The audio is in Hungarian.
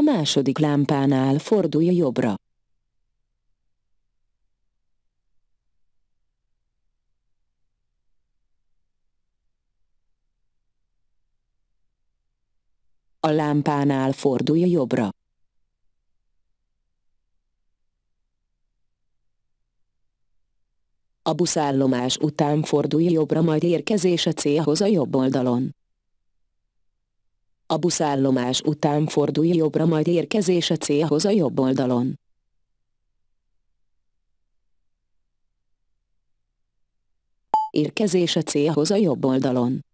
A második lámpánál fordulj jobbra. A lámpánál fordulj jobbra. A buszállomás után fordulj jobbra, majd érkezés a célhoz a jobb oldalon. A buszállomás után fordulj jobbra majd érkezés a célhoz a jobb oldalon. Érkezés a célhoz a jobb oldalon.